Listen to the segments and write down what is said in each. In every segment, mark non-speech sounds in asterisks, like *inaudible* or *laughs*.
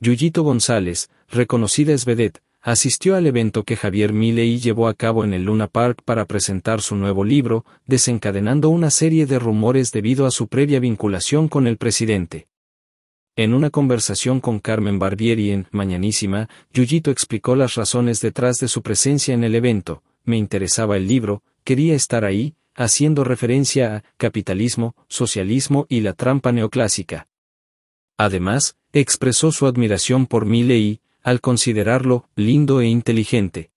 Yuyito González, reconocida es vedet asistió al evento que Javier Milei llevó a cabo en el Luna Park para presentar su nuevo libro, desencadenando una serie de rumores debido a su previa vinculación con el presidente. En una conversación con Carmen Barbieri en Mañanísima, Yuyito explicó las razones detrás de su presencia en el evento, me interesaba el libro, quería estar ahí, haciendo referencia a capitalismo, socialismo y la trampa neoclásica. Además, expresó su admiración por Milley, al considerarlo lindo e inteligente.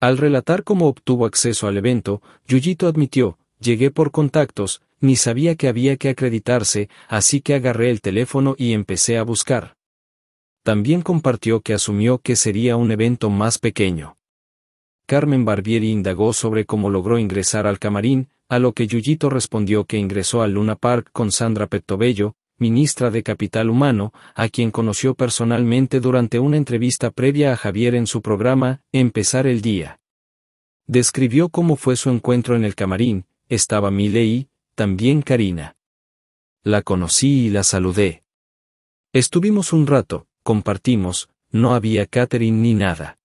Al relatar cómo obtuvo acceso al evento, Yuyito admitió, llegué por contactos, ni sabía que había que acreditarse, así que agarré el teléfono y empecé a buscar. También compartió que asumió que sería un evento más pequeño. Carmen Barbieri indagó sobre cómo logró ingresar al camarín, a lo que Yuyito respondió que ingresó al Luna Park con Sandra Pettobello, ministra de Capital Humano, a quien conoció personalmente durante una entrevista previa a Javier en su programa, Empezar el Día. Describió cómo fue su encuentro en el camarín, estaba Milei, también Karina. La conocí y la saludé. Estuvimos un rato, compartimos, no había Katherine ni nada.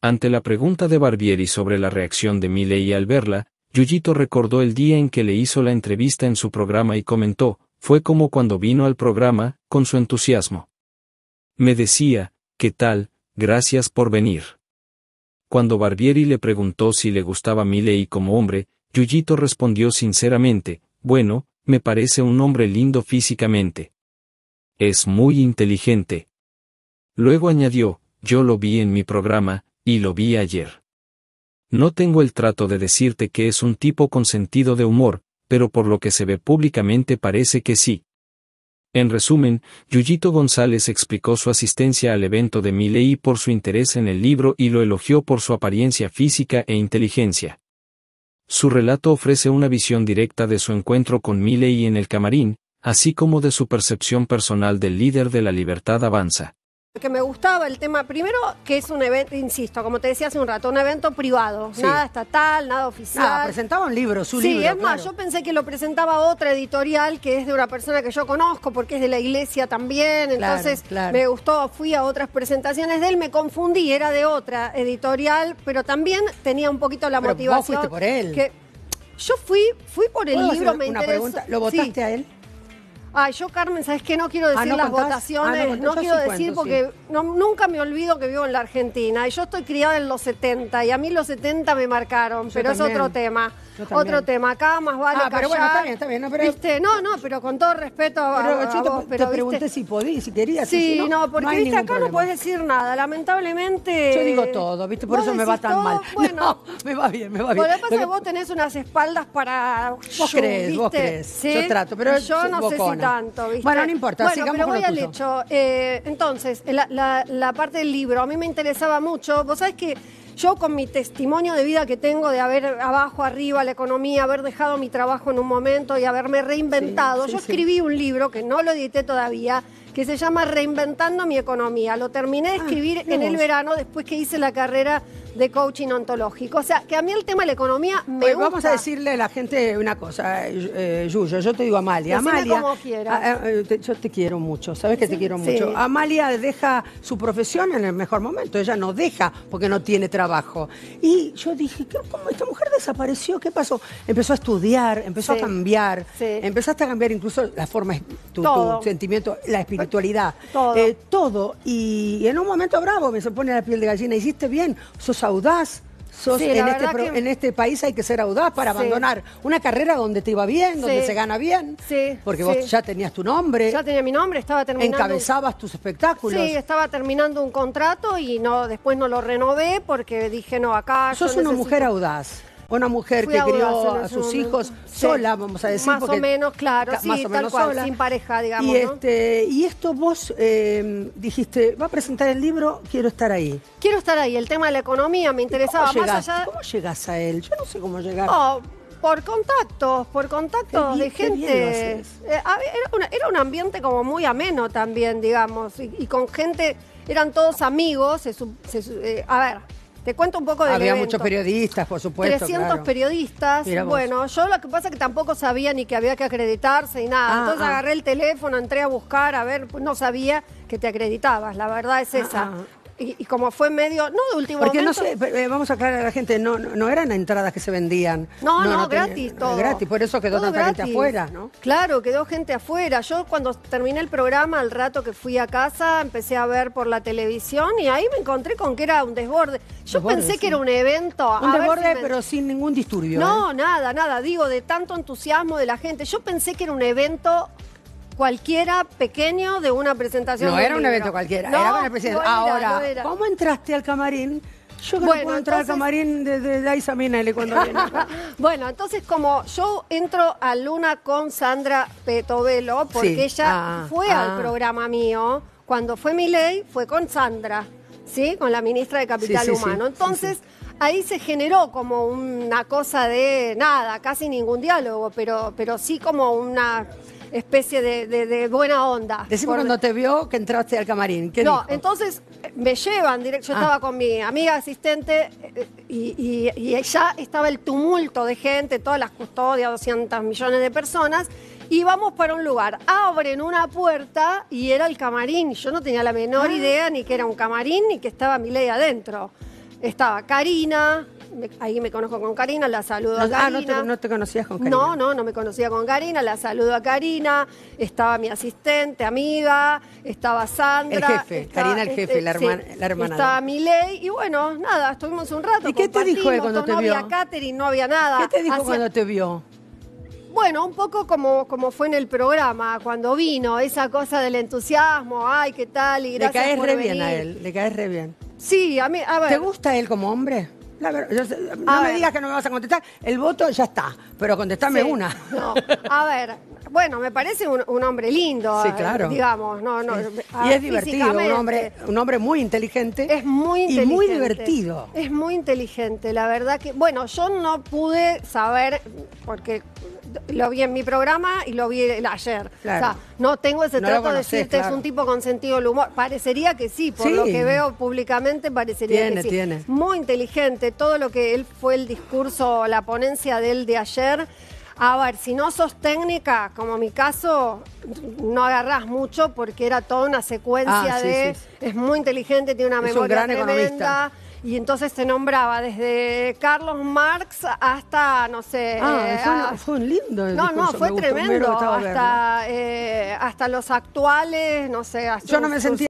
Ante la pregunta de Barbieri sobre la reacción de Milei al verla, Yuyito recordó el día en que le hizo la entrevista en su programa y comentó, fue como cuando vino al programa, con su entusiasmo. Me decía, ¿qué tal? Gracias por venir. Cuando Barbieri le preguntó si le gustaba ley como hombre, Yuyito respondió sinceramente, bueno, me parece un hombre lindo físicamente. Es muy inteligente. Luego añadió, yo lo vi en mi programa, y lo vi ayer. No tengo el trato de decirte que es un tipo con sentido de humor, pero por lo que se ve públicamente parece que sí. En resumen, Yuyito González explicó su asistencia al evento de Milei por su interés en el libro y lo elogió por su apariencia física e inteligencia. Su relato ofrece una visión directa de su encuentro con Milei en el camarín, así como de su percepción personal del líder de la libertad avanza que me gustaba el tema, primero, que es un evento, insisto, como te decía hace un rato, un evento privado, nada estatal, nada oficial. Ah, presentaba un libro, su libro. es más, yo pensé que lo presentaba otra editorial que es de una persona que yo conozco, porque es de la iglesia también, entonces me gustó, fui a otras presentaciones de él, me confundí, era de otra editorial, pero también tenía un poquito la motivación. por él. Que yo fui, fui por el libro, me una ¿Lo votaste a él? Ay, yo, Carmen, ¿sabes que No quiero decir ah, las votaciones, ah, no, quiero decir porque nunca me olvido que vivo en la Argentina. Y yo estoy criada en los 70 y a mí los 70 me marcaron, pero es otro tema otro tema. Acá más vale ah, pero bueno, está bien, está bien. No, no, no, pero con todo respeto te, vos, pregunté si podías, si querías. Sí, si no, porque no viste, acá no podés decir nada. Lamentablemente... Yo digo todo, ¿viste? Por eso me va tan mal. Bueno, *laughs* no, me va bien, me va bien. Lo que pasa que vos tenés unas espaldas para... Vos crees, vos crees. ¿Sí? Yo trato, pero... Yo no sé si tanto, ¿viste? Bueno, no importa, bueno, pero voy al hecho. Eh, entonces, la, la parte del libro, a mí me interesaba mucho. Vos sabés que yo con mi testimonio de vida que tengo de haber abajo, arriba, la economía, haber dejado mi trabajo en un momento y haberme reinventado, yo escribí un libro que no lo edité todavía, que se llama Reinventando mi economía. Lo terminé de ah, escribir en el verano después que hice la carrera de coaching ontológico. O sea, que a mí el tema de la economía me pues Vamos a decirle a la gente una cosa, eh, eh, Yuyo, yo te digo Amalia. Amalia, como ah, eh, yo te quiero mucho, sabes que te quiero mucho. Amalia deja su profesión en el mejor momento, ella no deja porque no tiene trabajo. Y yo dije, ¿cómo esta mujer desapareció? ¿Qué pasó? Empezó a estudiar, empezó a cambiar, empezaste a cambiar incluso la forma, tu, tu sentimiento, la espiritualidad actualidad. Todo. Eh, todo. Y, en un momento bravo me se pone la piel de gallina. Hiciste bien, sos audaz. Sos, este en, este país hay que ser audaz para abandonar una carrera donde te iba bien, donde se gana bien. sí Porque vos ya tenías tu nombre. Ya tenía mi nombre, estaba terminando. Encabezabas tus espectáculos. Sí, estaba terminando un contrato y no después no lo renové porque dije, no, acá. Sos una mujer audaz una mujer que crió a sus hijos sola, vamos a decir. Más o menos, claro, menos sin pareja, digamos. Y, este, y esto vos em, dijiste, va a presentar el libro, quiero estar ahí. Quiero estar ahí, el tema de la economía me interesaba cómo más allá. ¿Cómo llegás a él? Yo no sé cómo llegar. Oh, por contactos, por contactos de gente. Eh, era, un ambiente como muy ameno también, digamos, y, con gente, eran todos amigos, eh, a ver, te cuento un poco de Había muchos periodistas, por supuesto. 300 periodistas. Bueno, yo lo que pasa es que tampoco sabía ni que había que acreditarse y nada. Ah, Entonces ah. agarré el teléfono, entré a buscar, a ver, no sabía que te acreditabas, la verdad es ah, esa. Y, como fue medio, no de último Porque no sé, eh, vamos a aclarar a la gente, no, no, eran entradas que se vendían. No, no, gratis todo. Gratis, por eso quedó tanta gente afuera, ¿no? Claro, quedó gente afuera. Yo cuando terminé el programa, al rato que fui a casa, empecé a ver por la televisión y ahí me encontré con que era un desborde. Yo pensé que era un evento. Un desborde, pero sin ningún disturbio. No, ¿eh? nada, nada. Digo, de tanto entusiasmo de la gente. Yo pensé que era un evento cualquiera pequeño de una presentación. No era un evento cualquiera, era con el presidente. Ahora, ¿cómo entraste al camarín? Yo creo puedo entrar al camarín desde de Isa Minelli cuando viene. *laughs* bueno, entonces como yo entro a Luna con Sandra Petovelo, porque ella ah, fue al ah. programa mío, cuando fue mi ley, fue con Sandra, ¿sí? Con la ministra de Capital Humano. entonces ahí se generó como una cosa de nada, casi ningún diálogo, pero, pero sí como una especie de, buena onda. Decimos cuando te vio que entraste al camarín. ¿Qué no, entonces me llevan directo. Yo ah. estaba con mi amiga asistente eh, y, ya estaba el tumulto de gente, todas las custodias, 200 millones de personas. Y vamos para un lugar. Abren una puerta y era el camarín. Yo no tenía la menor ah. idea ni que era un camarín ni que estaba mi ley adentro. Estaba Karina, ahí me conozco con Karina, la saludo a ah, Karina. Ah, no te, conocías con Karina. No, no, no me conocía con Karina, la saludo a Karina, estaba mi asistente, amiga, estaba Sandra. El jefe, Karina el jefe, la, este, hermana, la hermana. Estaba Miley y bueno, nada, estuvimos un rato. ¿Y qué te dijo cuando te vio? No había Katherine, no había nada. ¿Qué te dijo cuando te vio? Bueno, un poco como, como fue en el programa, cuando vino, esa cosa del entusiasmo, ay, qué tal, y gracias Le caes re bien a él, le caes re bien. Sí, a mí, a ver. ¿Te gusta él como hombre? no me digas que no me vas a contestar. El voto ya está, pero contestame una. a ver, bueno, me parece un, hombre lindo. Eh, digamos, no, no. y es divertido, un hombre, un hombre muy inteligente. Es muy inteligente. Y muy divertido. Es muy inteligente, la verdad que. Bueno, yo no pude saber, porque lo vi en mi programa y lo vi ayer. O sea, no tengo ese trato de decirte, es un tipo con sentido del humor. Parecería que sí, por lo que veo públicamente, parecería que sí. Muy inteligente, todo lo que él fue el discurso, la ponencia de él de ayer. A ver, si no sos técnica, como mi caso, no agarrás mucho porque era toda una secuencia ah, de. Es muy inteligente, tiene una memoria un gran tremenda. Economista y entonces se nombraba desde Carlos Marx hasta, no sé... Ah, eh, fue, un lindo No, no, fue tremendo, hasta, eh, hasta los actuales, no sé... Yo no me sentía...